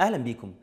اهلا بيكم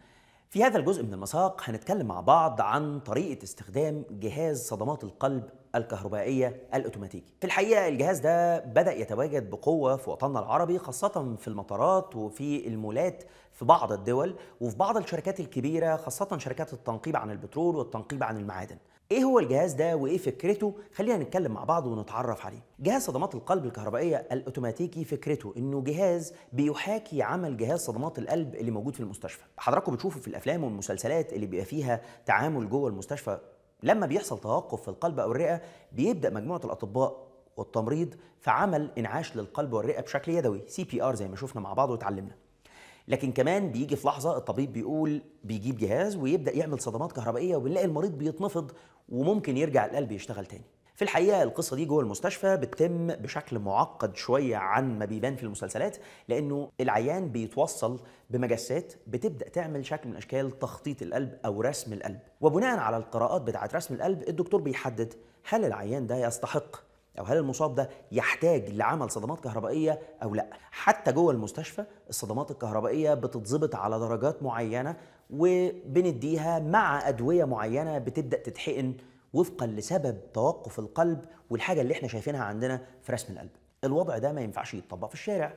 في هذا الجزء من المساق هنتكلم مع بعض عن طريقه استخدام جهاز صدمات القلب الكهربائيه الاوتوماتيكي في الحقيقه الجهاز ده بدا يتواجد بقوه في وطننا العربي خاصه في المطارات وفي المولات في بعض الدول وفي بعض الشركات الكبيره خاصه شركات التنقيب عن البترول والتنقيب عن المعادن ايه هو الجهاز ده وايه فكرته خلينا نتكلم مع بعض ونتعرف عليه جهاز صدمات القلب الكهربائيه الاوتوماتيكي فكرته انه جهاز بيحاكي عمل جهاز صدمات القلب اللي موجود في المستشفى حضراتكم بتشوفوا في الافلام والمسلسلات اللي بيبقى فيها تعامل جوه المستشفى لما بيحصل توقف في القلب او الرئه بيبدا مجموعه الاطباء والتمريض في عمل انعاش للقلب والرئه بشكل يدوي سي بي ار زي ما شفنا مع بعض وتعلمنا لكن كمان بيجي في لحظه الطبيب بيقول بيجيب جهاز ويبدا يعمل صدمات كهربائيه وبنلاقي المريض بيتنفض وممكن يرجع القلب يشتغل تاني في الحقيقه القصه دي جوه المستشفى بتتم بشكل معقد شويه عن ما بيبان في المسلسلات لانه العيان بيتوصل بمجسات بتبدا تعمل شكل من اشكال تخطيط القلب او رسم القلب وبناء على القراءات بتاعه رسم القلب الدكتور بيحدد هل العيان ده يستحق او هل المصاب ده يحتاج لعمل صدمات كهربائيه او لا حتى جوه المستشفى الصدمات الكهربائيه بتتظبط على درجات معينه وبنديها مع ادويه معينه بتبدا تتحقن وفقا لسبب توقف القلب والحاجه اللي احنا شايفينها عندنا في رسم القلب الوضع ده ما ينفعش يتطبق في الشارع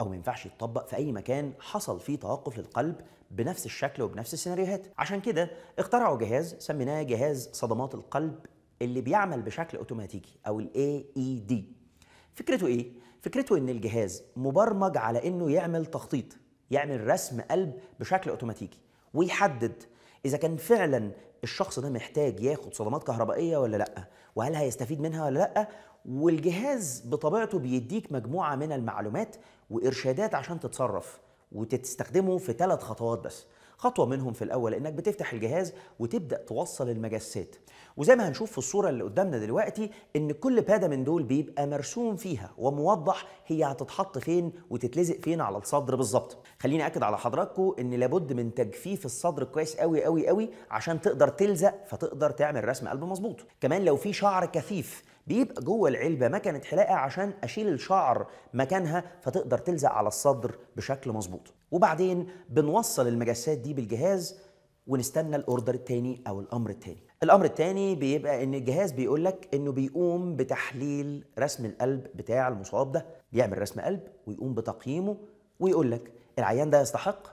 او ما ينفعش يتطبق في اي مكان حصل فيه توقف للقلب بنفس الشكل وبنفس السيناريوهات عشان كده اخترعوا جهاز سميناه جهاز صدمات القلب اللي بيعمل بشكل اوتوماتيكي او الاي اي دي e فكرته ايه فكرته ان الجهاز مبرمج على انه يعمل تخطيط يعمل يعني رسم قلب بشكل اوتوماتيكي ويحدد اذا كان فعلا الشخص ده محتاج ياخد صدمات كهربائيه ولا لا وهل هيستفيد منها ولا لا والجهاز بطبيعته بيديك مجموعه من المعلومات وارشادات عشان تتصرف وتستخدمه في ثلاث خطوات بس خطوه منهم في الاول انك بتفتح الجهاز وتبدا توصل المجسات وزي ما هنشوف في الصوره اللي قدامنا دلوقتي ان كل باده من دول بيبقى مرسوم فيها وموضح هي هتتحط فين وتتلزق فين على الصدر بالظبط خليني اكد على حضراتكم ان لابد من تجفيف الصدر كويس قوي قوي قوي عشان تقدر تلزق فتقدر تعمل رسم قلب مظبوط كمان لو في شعر كثيف بيبقى جوه العلبه مكنه حلاقه عشان اشيل الشعر مكانها فتقدر تلزق على الصدر بشكل مظبوط وبعدين بنوصل المجسات دي بالجهاز ونستنى الاوردر التاني او الامر التاني الامر التاني بيبقى ان الجهاز بيقول لك انه بيقوم بتحليل رسم القلب بتاع المصاب ده بيعمل رسم قلب ويقوم بتقييمه ويقول لك العيان ده يستحق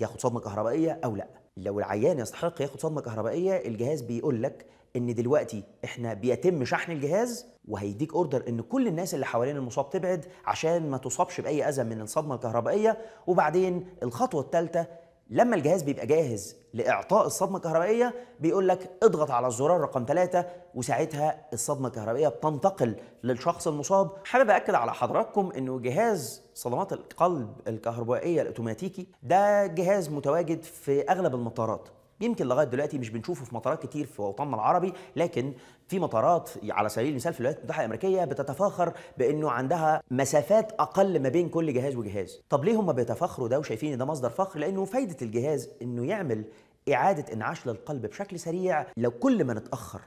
ياخد صدمه كهربائيه او لا لو العيان يستحق ياخد صدمه كهربائيه الجهاز بيقول لك ان دلوقتي احنا بيتم شحن الجهاز وهيديك اوردر ان كل الناس اللي حوالين المصاب تبعد عشان ما تصابش باي اذى من الصدمه الكهربائيه وبعدين الخطوه الثالثه لما الجهاز بيبقى جاهز لاعطاء الصدمه الكهربائيه بيقول لك اضغط على الزرار رقم ثلاثه وساعتها الصدمه الكهربائيه بتنتقل للشخص المصاب حابب اكد على حضراتكم انه جهاز صدمات القلب الكهربائيه الاوتوماتيكي ده جهاز متواجد في اغلب المطارات يمكن لغايه دلوقتي مش بنشوفه في مطارات كتير في وطننا العربي لكن في مطارات على سبيل المثال في الولايات المتحده الامريكيه بتتفاخر بانه عندها مسافات اقل ما بين كل جهاز وجهاز طب ليه هم بيتفاخروا ده وشايفين ده مصدر فخر لانه فايده الجهاز انه يعمل اعاده انعاش للقلب بشكل سريع لو كل ما نتاخر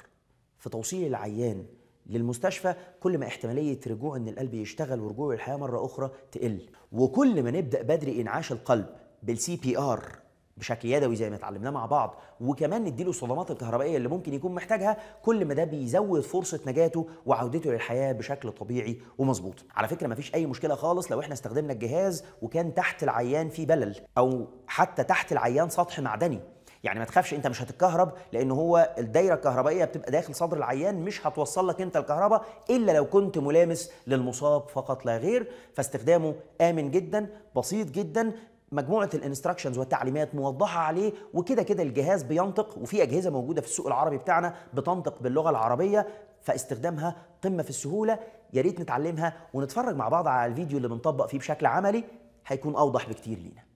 في توصيل العيان للمستشفى كل ما احتمالية رجوع ان القلب يشتغل ورجوعه للحياة مرة أخرى تقل وكل ما نبدأ بدري إنعاش القلب بالسي بي ار بشكل يدوي زي ما اتعلمناه مع بعض وكمان نديله الصدمات الكهربائيه اللي ممكن يكون محتاجها كل ما ده بيزود فرصه نجاته وعودته للحياه بشكل طبيعي ومظبوط على فكره مفيش اي مشكله خالص لو احنا استخدمنا الجهاز وكان تحت العيان في بلل او حتى تحت العيان سطح معدني يعني ما تخافش انت مش هتتكهرب لان هو الدايره الكهربائيه بتبقى داخل صدر العيان مش هتوصل لك انت الكهرباء الا لو كنت ملامس للمصاب فقط لا غير فاستخدامه امن جدا بسيط جدا مجموعه الانستراكشنز والتعليمات موضحه عليه وكده كده الجهاز بينطق وفي اجهزه موجوده في السوق العربي بتاعنا بتنطق باللغه العربيه فاستخدامها قمه في السهوله يا ريت نتعلمها ونتفرج مع بعض على الفيديو اللي بنطبق فيه بشكل عملي هيكون اوضح بكتير لينا